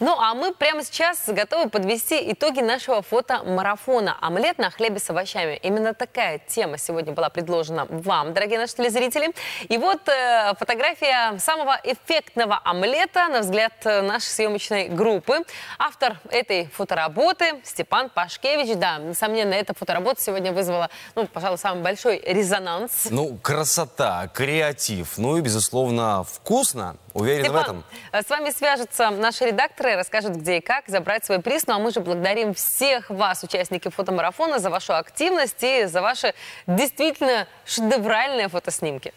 Ну, а мы прямо сейчас готовы подвести итоги нашего фотомарафона «Омлет на хлебе с овощами». Именно такая тема сегодня была предложена вам, дорогие наши телезрители. И вот э, фотография самого эффектного омлета, на взгляд э, нашей съемочной группы. Автор этой фотоработы Степан Пашкевич. Да, несомненно, эта фоторабота сегодня вызвала, ну, пожалуй, самый большой резонанс. Ну, красота, креатив, ну и, безусловно, вкусно. Уверен Степан, в этом. Э, с вами свяжется наш редактор Искры расскажет, где и как забрать свой приз. Ну а мы же благодарим всех вас, участников фотомарафона, за вашу активность и за ваши действительно шедевральные фотоснимки.